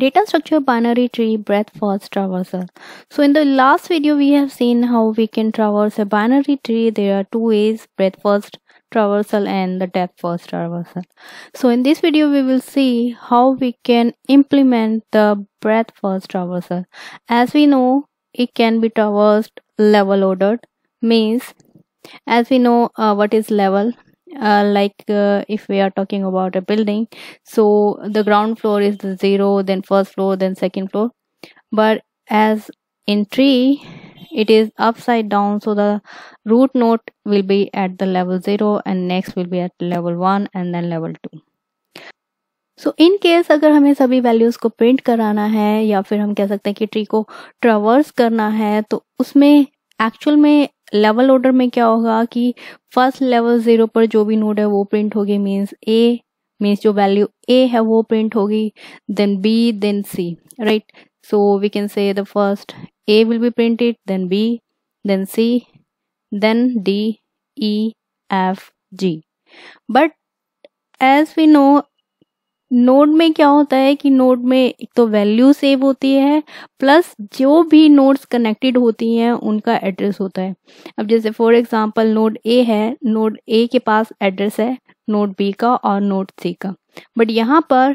data structure binary tree breadth first traversal so in the last video we have seen how we can traverse a binary tree there are two ways breadth first traversal and the depth first traversal so in this video we will see how we can implement the breadth first traversal as we know it can be traversed level ordered means as we know uh, what is level uh, like uh, if we are talking about a building so the ground floor is the zero then first floor then second floor but as in tree it is upside down so the root node will be at the level zero and next will be at level one and then level two so in case अगर हमें सभी values को print कराना है या फिर हम कह सकते हैं कि ट्री को ट्रवर्स करना है तो उसमें एक्चुअल में लेवल ऑर्डर में क्या होगा कि फर्स्ट लेवल जीरो पर जो भी नोड है वो प्रिंट होगी मीन्स ए मीन्स जो वैल्यू ए है वो प्रिंट होगी then B then C right so we can say the first A will be printed then B then C then D E F G but as we know node में क्या होता है कि node में एक तो value save होती है प्लस जो भी नोड्स कनेक्टेड होती हैं उनका एड्रेस होता है अब जैसे फॉर एग्जांपल नोड ए है नोड ए के पास एड्रेस है नोड बी का और नोड सी का बट यहाँ पर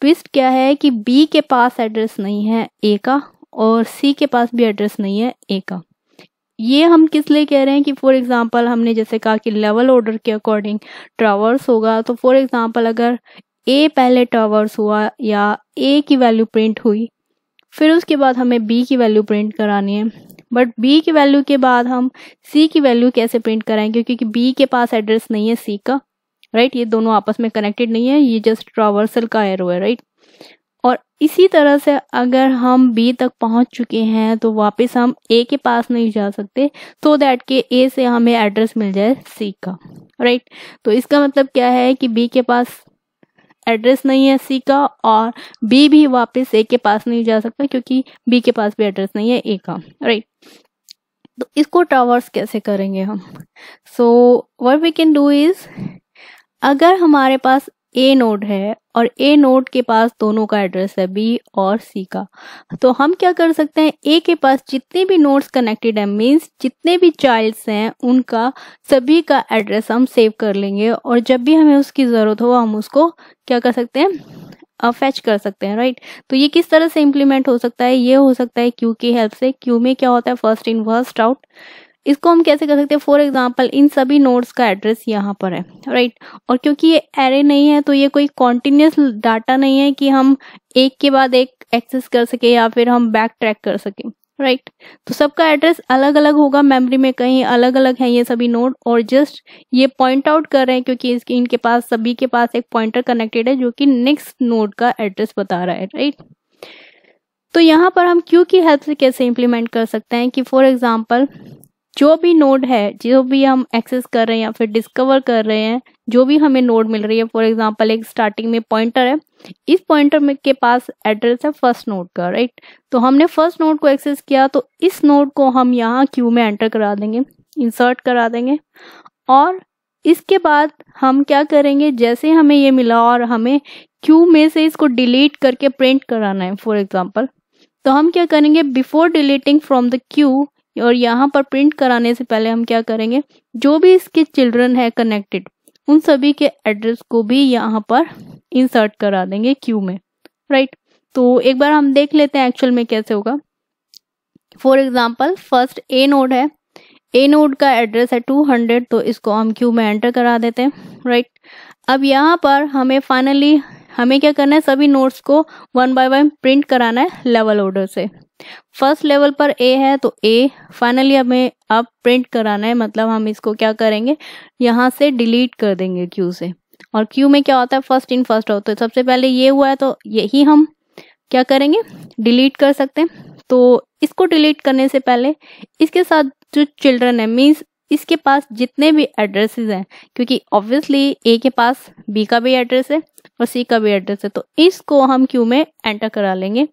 ट्विस्ट क्या है कि बी के पास एड्रेस नहीं है ए का और सी के पास भी एड्रेस नहीं है ए का ये हम किस लिए कह रहे हैं कि फॉर एग्जांपल हमने जैसे कहा कि लेवल ऑर्डर के अकॉर्डिंग ट्रावर्स होगा तो फॉर एग्जांपल अगर ए पहले टावर्स हुआ या ए की वैल्यू प्रिंट हुई फिर उसके बाद हमें बी की वैल्यू प्रिंट करानी है बट बी की वैल्यू के बाद हम सी की वैल्यू कैसे प्रिंट कराएंगे क्योंकि बी के पास एड्रेस नहीं है सी का राइट ये दोनों आपस में कनेक्टेड नहीं है ये जस्ट ट्रावर्सल का एरो है राइट और इसी तरह से अगर हम बी तक पहुंच चुके हैं तो वापस हम ए के पास नहीं जा सकते सो दैट के ए से हमें एड्रेस मिल जाए सी का राइट right? तो इसका मतलब क्या है कि बी के पास एड्रेस नहीं है सी का और बी भी वापस ए के पास नहीं जा सकता क्योंकि बी के पास भी एड्रेस नहीं है ए का राइट तो इसको ट्रावर्स कैसे करेंगे हम so what we can do is अगर हमारे पास ए नोड है और ए नोड के पास दोनों का एड्रेस है बी और सी का तो हम क्या कर सकते हैं ए के पास जितने भी नोड्स कनेक्टेड है मीन्स जितने भी चाइल्ड्स हैं उनका सभी का एड्रेस हम सेव कर लेंगे और जब भी हमें उसकी ज़रूरत हो हम उसको क्या कर सकते हैं फेच कर सकते हैं राइट तो ये किस तरह से इम्प्लीमेंट हो सकता है ये हो सकता है क्यू की हेल्प से क्यू में क्या होता है फर्स्ट इन फर्स्ट आउट इसको हम कैसे कर सकते हैं फॉर एग्जाम्पल इन सभी नोड्स का एड्रेस यहाँ पर है राइट right? और क्योंकि ये एरे नहीं है तो ये कोई कॉन्टिन्यूस डाटा नहीं है कि हम एक के बाद एक एक्सेस कर सके या फिर हम बैक ट्रैक कर सके राइट right. तो सबका एड्रेस अलग अलग होगा मेमोरी में कहीं अलग अलग है ये सभी नोड और जस्ट ये पॉइंट आउट कर रहे हैं क्योंकि इसके इनके पास सभी के पास एक पॉइंटर कनेक्टेड है जो कि नेक्स्ट नोड का एड्रेस बता रहा है राइट right? तो यहाँ पर हम क्यू की हेल्प से कैसे इम्प्लीमेंट कर सकते हैं कि फॉर एग्जाम्पल जो भी नोड है जो भी हम एक्सेस कर रहे हैं या फिर डिस्कवर कर रहे हैं जो भी हमें नोड मिल रही है फॉर एग्जाम्पल एक स्टार्टिंग में पॉइंटर है इस पॉइंटर में के पास एड्रेस है फर्स्ट नोड का राइट तो हमने फर्स्ट नोड को एक्सेस किया तो इस नोड को हम यहाँ क्यू में एंटर करा देंगे इंसर्ट करा देंगे और इसके बाद हम क्या करेंगे जैसे हमें ये मिला और हमें क्यू में से इसको डिलीट करके प्रिंट कराना है फॉर एग्जाम्पल तो हम क्या करेंगे before deleting from the queue और यहाँ पर प्रिंट कराने से पहले हम क्या करेंगे जो भी इसके चिल्ड्रन है कनेक्टेड उन सभी के एड्रेस को भी यहाँ पर इंसर्ट करा देंगे क्यू में राइट तो एक बार हम देख लेते हैं एक्चुअल में कैसे होगा for example first A node है ए नोड का एड्रेस है 200 तो इसको हम क्यू में एंटर करा देते हैं राइट अब यहाँ पर हमें फाइनली हमें क्या करना है सभी नोट्स को वन बाय वन प्रिंट कराना है लेवल ऑर्डर से फर्स्ट लेवल पर ए है तो ए फाइनली हमें अब प्रिंट कराना है मतलब हम इसको क्या करेंगे यहाँ से डिलीट कर देंगे क्यू से और क्यू में क्या होता है फर्स्ट इन फर्स्ट आउट तो सबसे पहले ये हुआ है तो यही हम क्या करेंगे डिलीट कर सकते हैं तो इसको डिलीट करने से पहले इसके साथ जो चिल्ड्रन है मीन्स इसके पास जितने भी एड्रेसेस हैं क्योंकि ऑब्वियसली ए के पास बी का भी एड्रेस है और सी का भी एड्रेस है तो इसको हम क्यू में एंटर करा लेंगे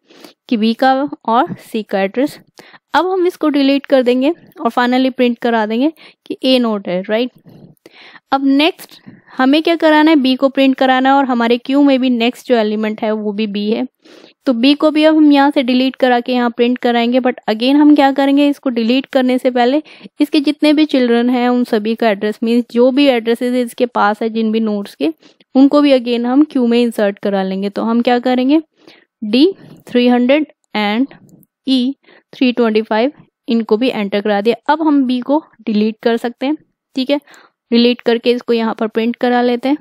कि बी का और सी का एड्रेस अब हम इसको डिलीट कर देंगे और फाइनली प्रिंट करा देंगे कि ए नोट है राइट अब नेक्स्ट हमें क्या कराना है बी को प्रिंट कराना है और हमारे क्यू में भी नेक्स्ट जो एलिमेंट है वो भी बी है तो बी को भी अब हम यहाँ से डिलीट करा के यहाँ प्रिंट कराएंगे बट अगेन हम क्या करेंगे इसको डिलीट करने से पहले इसके जितने भी चिल्ड्रन हैं उन सभी का एड्रेस मीन्स जो भी एड्रेसेस इसके पास है जिन भी नोट्स के उनको भी अगेन हम क्यू में इंसर्ट करा लेंगे तो हम क्या करेंगे D three hundred and E three twenty five इनको भी एंटर करा दिया अब हम बी को डिलीट कर सकते हैं ठीक है डिलीट करके इसको यहाँ पर प्रिंट करा लेते हैं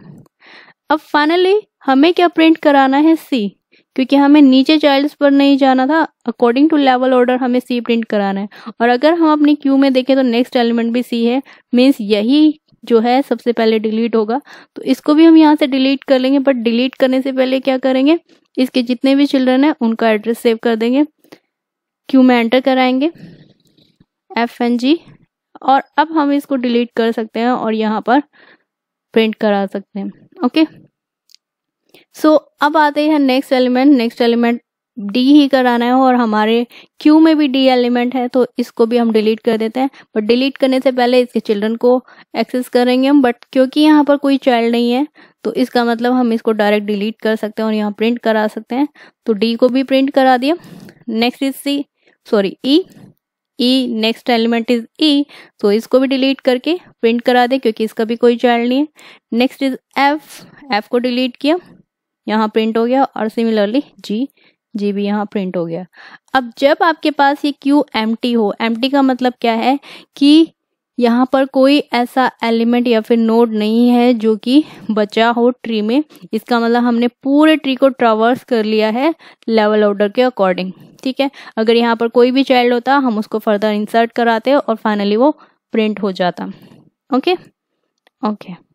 अब फाइनली हमें क्या प्रिंट कराना है सी क्योंकि हमें नीचे चाइल्ड्स पर नहीं जाना था अकॉर्डिंग टू लेवल ऑर्डर हमें सी प्रिंट कराना है और अगर हम अपनी क्यू में देखें तो नेक्स्ट एलिमेंट भी सी है मीन्स यही जो है सबसे पहले डिलीट होगा तो इसको भी हम यहाँ से डिलीट कर लेंगे बट डिलीट करने से पहले क्या करेंगे इसके जितने भी चिल्ड्रन हैं उनका एड्रेस सेव कर देंगे क्यू में एंटर कराएंगे एफ एन जी और अब हम इसको डिलीट कर सकते हैं और यहाँ पर प्रिंट करा सकते हैं ओके सो so, अब आते हैं next element next element D ही कराना है और हमारे क्यू में भी डी एलिमेंट है तो इसको भी हम डिलीट कर देते हैं बट डिलीट करने से पहले इसके चिल्ड्रन को एक्सेस करेंगे हम बट क्योंकि यहाँ पर कोई चाइल्ड नहीं है तो इसका मतलब हम इसको डायरेक्ट डिलीट कर सकते हैं और यहाँ प्रिंट करा सकते हैं तो डी को भी प्रिंट करा दिया next is C sorry E E next element is E तो इसको भी डिलीट करके प्रिंट करा दे क्योंकि इसका भी कोई चाइल्ड नहीं है नेक्स्ट इज एफ एफ को डिलीट किया यहाँ प्रिंट हो गया और सिमिलरली जी जी भी यहाँ प्रिंट हो गया अब जब आपके पास ये क्यू एम हो एम का मतलब क्या है कि यहाँ पर कोई ऐसा एलिमेंट या फिर नोड नहीं है जो कि बचा हो ट्री में इसका मतलब हमने पूरे ट्री को ट्रावर्स कर लिया है लेवल ऑर्डर के अकॉर्डिंग ठीक है अगर यहाँ पर कोई भी चाइल्ड होता हम उसको फर्दर इंसर्ट कराते और फाइनली वो प्रिंट हो जाता ओके ओके